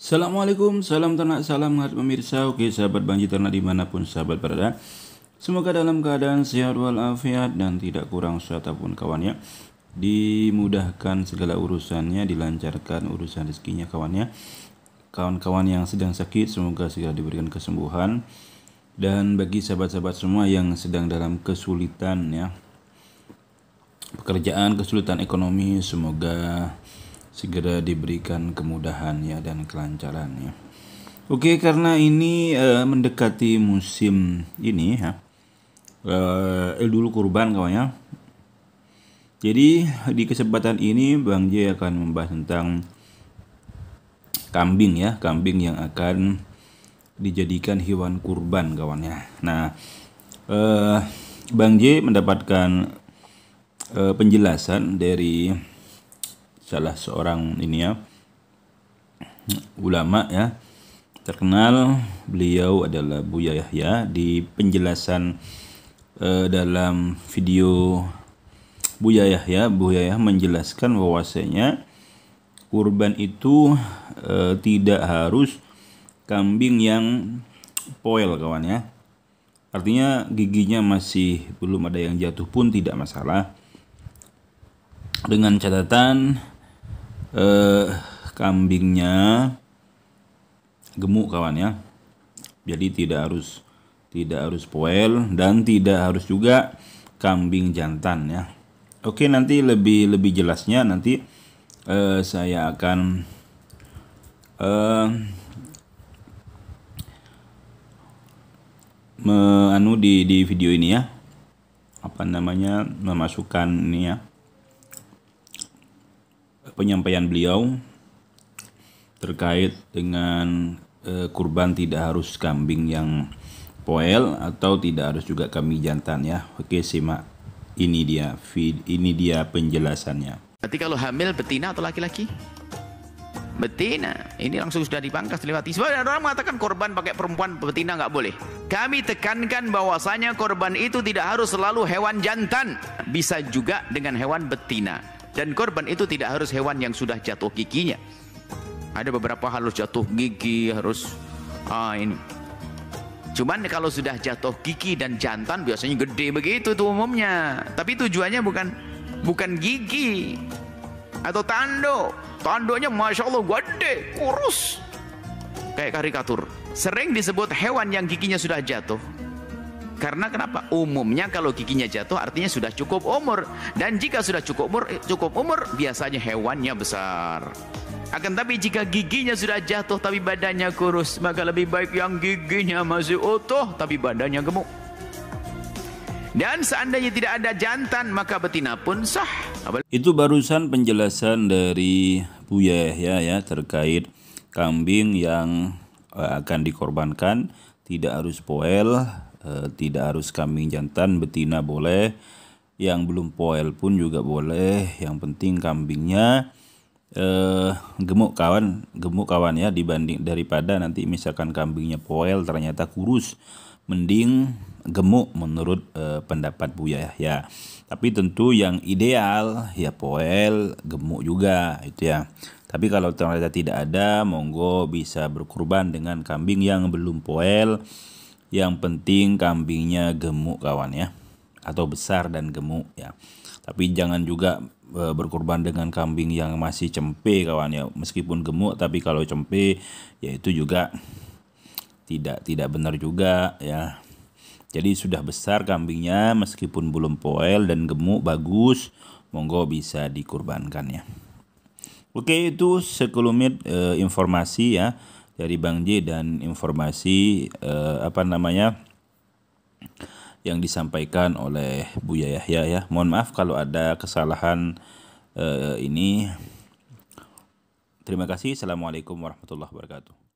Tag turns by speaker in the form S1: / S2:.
S1: Assalamualaikum, salam ternak, salam hangat pemirsa Oke sahabat banji ternak dimanapun sahabat berada Semoga dalam keadaan sehat walafiat dan tidak kurang suatu ataupun kawannya Dimudahkan segala urusannya, dilancarkan urusan rezekinya kawannya Kawan-kawan yang sedang sakit semoga segera diberikan kesembuhan Dan bagi sahabat-sahabat semua yang sedang dalam kesulitan ya Pekerjaan, kesulitan ekonomi semoga segera diberikan kemudahannya dan kelancarannya. Oke, karena ini uh, mendekati musim ini ya. Uh, eh, dulu kurban kawannya. Jadi di kesempatan ini Bang J akan membahas tentang kambing ya, kambing yang akan dijadikan hewan kurban kawannya. Nah, eh, Bang J mendapatkan uh, penjelasan dari salah seorang ini ya ulama ya terkenal beliau adalah Buya Yahya di penjelasan uh, dalam video Buya Yahya Buya Yahya menjelaskan bahwasanya kurban itu uh, tidak harus kambing yang poil kawan ya artinya giginya masih belum ada yang jatuh pun tidak masalah dengan catatan eh, kambingnya gemuk kawan ya jadi tidak harus tidak harus poel dan tidak harus juga kambing jantan ya oke nanti lebih lebih jelasnya nanti eh, saya akan eh, menu di di video ini ya apa namanya memasukkan ini ya penyampaian beliau terkait dengan uh, kurban tidak harus kambing yang poel atau tidak harus juga kami jantan ya. Oke, simak ini dia feed ini dia penjelasannya.
S2: Berarti kalau hamil betina atau laki-laki? betina. Ini langsung sudah dipangkas lewat Sebab ada orang mengatakan korban pakai perempuan betina nggak boleh. Kami tekankan bahwasanya korban itu tidak harus selalu hewan jantan, bisa juga dengan hewan betina. Dan korban itu tidak harus hewan yang sudah jatuh giginya. Ada beberapa harus jatuh gigi, harus ah ini. Cuman kalau sudah jatuh gigi dan jantan biasanya gede begitu tuh umumnya. Tapi tujuannya bukan bukan gigi atau tanduk tanduknya masya Allah gede, kurus. Kayak karikatur. Sering disebut hewan yang giginya sudah jatuh karena kenapa? Umumnya kalau giginya jatuh artinya sudah cukup umur. Dan jika sudah cukup umur, eh, cukup umur biasanya hewannya besar. Akan tapi jika giginya sudah jatuh tapi badannya kurus, maka lebih baik yang giginya masih utuh tapi badannya gemuk. Dan seandainya tidak ada jantan, maka betina pun sah.
S1: Itu barusan penjelasan dari Buya ya ya terkait kambing yang eh, akan dikorbankan tidak harus poel, eh, tidak harus kambing jantan, betina boleh, yang belum poel pun juga boleh, yang penting kambingnya eh, gemuk kawan, gemuk kawan ya dibanding daripada nanti misalkan kambingnya poel ternyata kurus, mending gemuk menurut eh, pendapat Buya ya. ya. Tapi tentu yang ideal ya poel gemuk juga itu ya. Tapi kalau ternyata tidak ada, monggo bisa berkurban dengan kambing yang belum poel. Yang penting kambingnya gemuk kawan ya, atau besar dan gemuk ya. Tapi jangan juga e, berkurban dengan kambing yang masih cempe kawan ya. Meskipun gemuk tapi kalau cempe ya itu juga tidak tidak benar juga ya. Jadi sudah besar kambingnya meskipun belum poel dan gemuk bagus, monggo bisa dikurbankan ya. Oke, itu sekelumit e, informasi ya dari Bang J dan informasi e, apa namanya yang disampaikan oleh Bu Yahya ya. Mohon maaf kalau ada kesalahan e, ini. Terima kasih. Assalamualaikum warahmatullahi wabarakatuh.